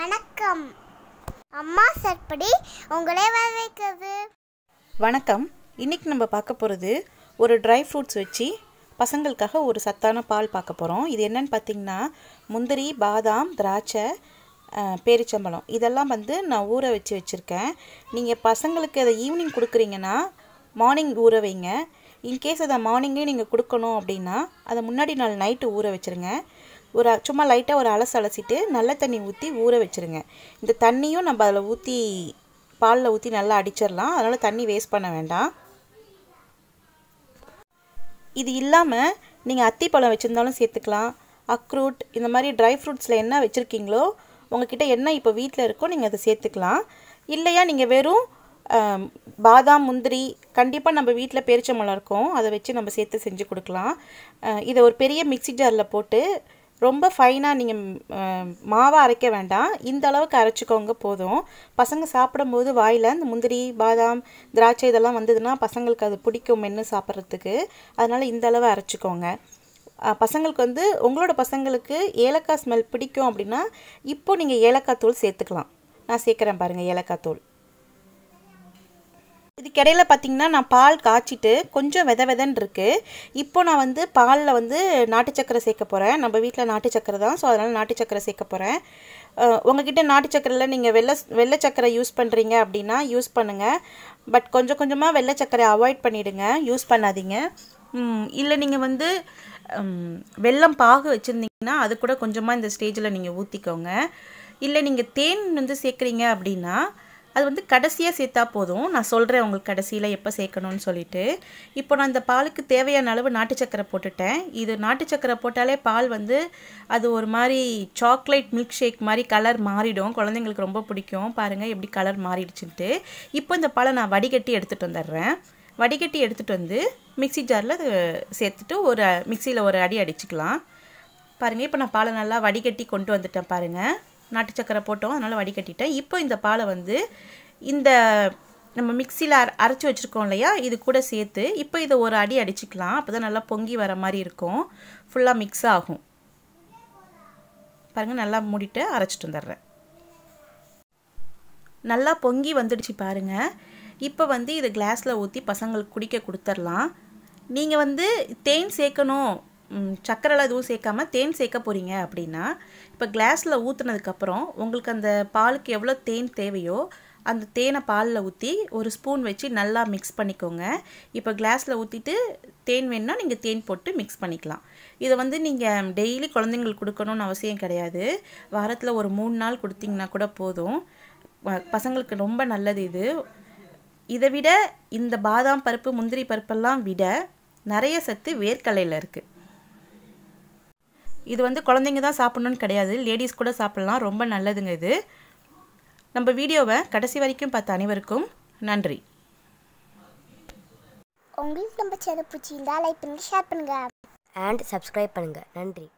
வணக்கம் அம்மா சற்படி உங்களே வரவேற்கிறது வணக்கம் இன்னைக்கு நம்ம பார்க்க போகிறது ஒரு ட்ரை ஃப்ரூட்ஸ் வச்சு பசங்களுக்காக ஒரு சத்தான பால் பார்க்க போகிறோம் இது என்னென்னு பார்த்தீங்கன்னா முந்திரி பாதாம் திராட்சை பேரிச்சம்பழம் இதெல்லாம் வந்து நான் ஊற வச்சு வச்சுருக்கேன் நீங்கள் பசங்களுக்கு அதை ஈவினிங் கொடுக்குறீங்கன்னா மார்னிங் ஊற வைங்க இன்கேஸ் அதை மார்னிங்கே நீங்கள் கொடுக்கணும் அப்படின்னா அதை முன்னாடி நாள் நைட்டு ஊற வச்சுருங்க ஒரு சும்மா லைட்டாக ஒரு அலசு அலசிட்டு நல்ல தண்ணி ஊற்றி ஊற வச்சுருங்க இந்த தண்ணியும் நம்ம அதில் ஊற்றி பாலில் ஊற்றி நல்லா அடிச்சிடலாம் அதனால் தண்ணி வேஸ்ட் பண்ண வேண்டாம் இது இல்லாமல் நீங்கள் அத்திப்பழம் வச்சுருந்தாலும் சேர்த்துக்கலாம் அக்ரூட் இந்த மாதிரி ட்ரை ஃப்ரூட்ஸில் என்ன வச்சுருக்கீங்களோ உங்ககிட்ட என்ன இப்போ வீட்டில் இருக்கோ நீங்கள் அதை சேர்த்துக்கலாம் இல்லையா நீங்கள் வெறும் பாதாம் முந்திரி கண்டிப்பாக நம்ம வீட்டில் பேரிச்சம்பழம் இருக்கும் அதை வச்சு நம்ம சேர்த்து செஞ்சு கொடுக்கலாம் இதை ஒரு பெரிய மிக்சி ஜாரில் போட்டு ரொம்ப ஃபைனாக நீங்கள் மாவை அரைக்க வேண்டாம் இந்த அளவுக்கு அரைச்சிக்கோங்க போதும் பசங்க சாப்பிடும்போது வாயில் இந்த முந்திரி பாதாம் திராட்சை இதெல்லாம் வந்ததுன்னா பசங்களுக்கு அது பிடிக்கும் மென்று சாப்பிட்றதுக்கு அதனால் இந்த அளவு அரைச்சிக்கோங்க பசங்களுக்கு வந்து உங்களோட பசங்களுக்கு ஏலக்காய் ஸ்மெல் பிடிக்கும் அப்படின்னா இப்போ நீங்கள் ஏலக்காய் தூள் சேர்த்துக்கலாம் நான் சேர்க்குறேன் பாருங்கள் ஏலக்காய் தூள் இதுக்கிடையில் பார்த்திங்கன்னா நான் பால் காய்ச்சிட்டு கொஞ்சம் வித விதன்னு இருக்குது இப்போ நான் வந்து பாலில் வந்து நாட்டு சக்கரை சேர்க்க போகிறேன் நம்ம வீட்டில் நாட்டு சக்கரை தான் ஸோ அதனால் நாட்டு சக்கரை சேர்க்க போகிறேன் உங்ககிட்ட நாட்டு சக்கரையில் நீங்கள் வெள்ளை வெள்ளை சக்கரை யூஸ் பண்ணுறீங்க அப்படின்னா யூஸ் பண்ணுங்கள் பட் கொஞ்சம் கொஞ்சமாக வெள்ளை சக்கரை அவாய்ட் பண்ணிவிடுங்க யூஸ் பண்ணாதீங்க இல்லை நீங்கள் வந்து வெள்ளம் பாகு வச்சுருந்தீங்கன்னா அது கூட கொஞ்சமாக இந்த ஸ்டேஜில் நீங்கள் ஊற்றிக்கோங்க இல்லை நீங்கள் தேன் வந்து சேர்க்குறீங்க அப்படின்னா அது வந்து கடைசியாக சேர்த்தா போதும் நான் சொல்கிறேன் உங்களுக்கு கடைசியில் எப்போ சேர்க்கணும்னு சொல்லிட்டு இப்போ நான் இந்த பாலுக்கு தேவையான அளவு நாட்டு சக்கரை போட்டுட்டேன் இது நாட்டு சக்கரை போட்டாலே பால் வந்து அது ஒரு மாதிரி சாக்லேட் மில்க் ஷேக் மாதிரி கலர் மாறிடும் குழந்தைங்களுக்கு ரொம்ப பிடிக்கும் பாருங்கள் எப்படி கலர் மாறிடுச்சுட்டு இப்போ இந்த பாலை நான் வடிகட்டி எடுத்துகிட்டு வந்துடுறேன் வடிகட்டி எடுத்துகிட்டு வந்து மிக்சி ஜாரில் சேர்த்துட்டு ஒரு மிக்சியில் ஒரு அடி அடிச்சுக்கலாம் பாருங்கள் இப்போ நான் பாலை நல்லா வடிகட்டி கொண்டு வந்துட்டேன் பாருங்கள் நாட்டு சக்கரை போட்டோம் அதனால் வடிகட்டிட்டேன் இப்போ இந்த பாலை வந்து இந்த நம்ம மிக்சியில் அரைச்சி வச்சுருக்கோம் இல்லையா இது கூட சேர்த்து இப்போ இதை ஒரு அடி அடிச்சுக்கலாம் அப்போ தான் நல்லா பொங்கி வர மாதிரி இருக்கும் ஃபுல்லாக மிக்ஸ் ஆகும் பாருங்கள் நல்லா மூடிட்டு அரைச்சிட்டு வந்துடுறேன் நல்லா பொங்கி வந்துடுச்சு பாருங்கள் இப்போ வந்து இதை கிளாஸில் ஊற்றி பசங்களுக்கு குடிக்க கொடுத்துர்லாம் நீங்கள் வந்து தேன் சேர்க்கணும் சக்கரைலாம் எதுவும் சேர்க்காம தேன் சேர்க்க போகிறீங்க அப்படின்னா இப்போ கிளாஸில் ஊற்றுனதுக்கப்புறம் உங்களுக்கு அந்த பாலுக்கு எவ்வளோ தேன் தேவையோ அந்த தேனை பாலில் ஊற்றி ஒரு ஸ்பூன் வச்சு நல்லா மிக்ஸ் பண்ணிக்கோங்க இப்போ கிளாஸில் ஊற்றிட்டு தேன் வேணுன்னா நீங்கள் தேன் போட்டு மிக்ஸ் பண்ணிக்கலாம் இதை வந்து நீங்கள் டெய்லி குழந்தைங்களுக்கு கொடுக்கணும்னு அவசியம் கிடையாது வாரத்தில் ஒரு மூணு நாள் கொடுத்தீங்கன்னா கூட போதும் பசங்களுக்கு ரொம்ப நல்லது இது இதை விட இந்த பாதாம் பருப்பு முந்திரி பருப்பெல்லாம் விட நிறைய சத்து வேர்க்கலையில் இருக்குது இது வந்து குழந்தைங்க தான் சாப்பிட்ணுன்னு கிடையாது லேடிஸ் கூட சாப்பிட்லாம் ரொம்ப நல்லதுங்க இது நம்ம வீடியோவை கடைசி வரைக்கும் பார்த்த அனைவருக்கும் நன்றி உங்களுக்கு நம்ம சேனல் பிடிச்சிருந்தா லைக் பண்ணுங்க ஷேர் பண்ணுங்க அண்ட் சப்ஸ்கிரைப் பண்ணுங்கள் நன்றி